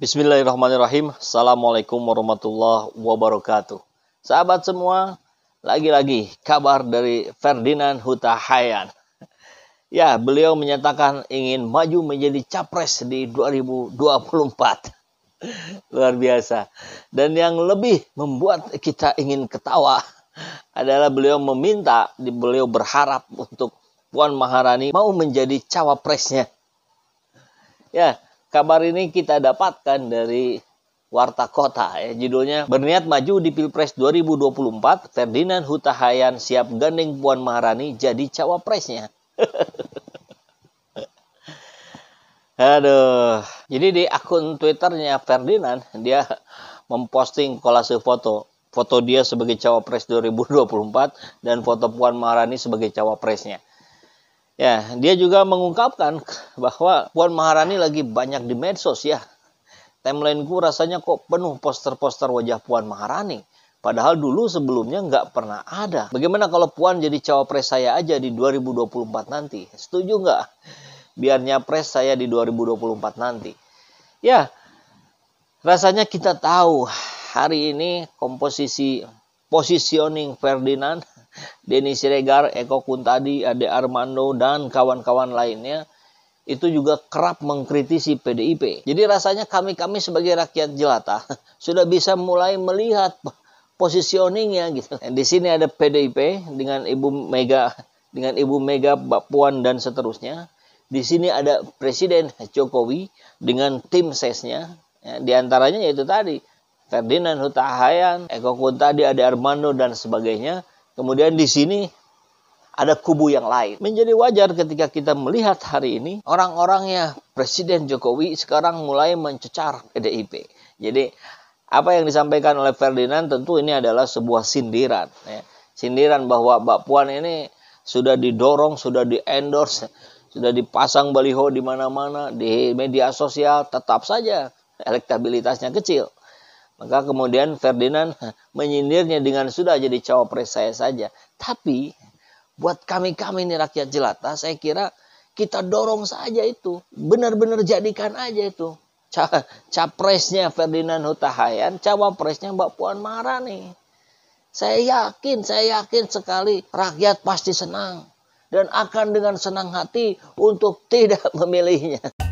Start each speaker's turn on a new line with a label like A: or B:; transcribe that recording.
A: Bismillahirrahmanirrahim. Assalamualaikum warahmatullahi wabarakatuh. Sahabat semua, lagi-lagi kabar dari Ferdinand Hutahayan. Ya, beliau menyatakan ingin maju menjadi capres di 2024. Luar biasa. Dan yang lebih membuat kita ingin ketawa adalah beliau meminta, beliau berharap untuk Puan Maharani mau menjadi cawapresnya. Ya, Kabar ini kita dapatkan dari Warta Kota ya. Judulnya Berniat maju di Pilpres 2024, Ferdinand Hutahayan siap gandeng Puan Maharani jadi cawapresnya. Aduh. Jadi di akun Twitternya Ferdinand dia memposting kolase foto foto dia sebagai cawapres 2024 dan foto Puan Maharani sebagai cawapresnya. Ya, dia juga mengungkapkan bahwa Puan Maharani lagi banyak di medsos ya. Timeline ku rasanya kok penuh poster-poster wajah Puan Maharani. Padahal dulu sebelumnya nggak pernah ada. Bagaimana kalau Puan jadi cawapres saya aja di 2024 nanti? Setuju nggak? Biar nyapres saya di 2024 nanti. Ya, rasanya kita tahu hari ini komposisi positioning Ferdinand Denny Siregar, Eko Kuntadi, Ade Armando, dan kawan-kawan lainnya itu juga kerap mengkritisi PDIP. Jadi rasanya kami-kami sebagai rakyat jelata sudah bisa mulai melihat positioningnya gitu. Di sini ada PDIP dengan Ibu Mega, dengan Ibu Mega, Mbak Puan dan seterusnya. Di sini ada Presiden Jokowi dengan tim sesnya. Ya, di antaranya yaitu tadi Ferdinand Hutahayan, Eko Kuntadi, Ade Armando dan sebagainya Kemudian di sini ada kubu yang lain. Menjadi wajar ketika kita melihat hari ini orang-orangnya Presiden Jokowi sekarang mulai mencecar PDIP. Jadi apa yang disampaikan oleh Ferdinand tentu ini adalah sebuah sindiran. Ya. Sindiran bahwa Mbak Puan ini sudah didorong, sudah diendorse, sudah dipasang baliho di mana-mana, di media sosial, tetap saja elektabilitasnya kecil. Maka kemudian Ferdinand menyindirnya dengan sudah jadi cawapres saya saja. Tapi buat kami-kami ini rakyat jelata, saya kira kita dorong saja itu. Benar-benar jadikan aja itu. Capresnya Ferdinand Hutahayan, cawapresnya Mbak Puan Maharani. Saya yakin, saya yakin sekali rakyat pasti senang dan akan dengan senang hati untuk tidak memilihnya.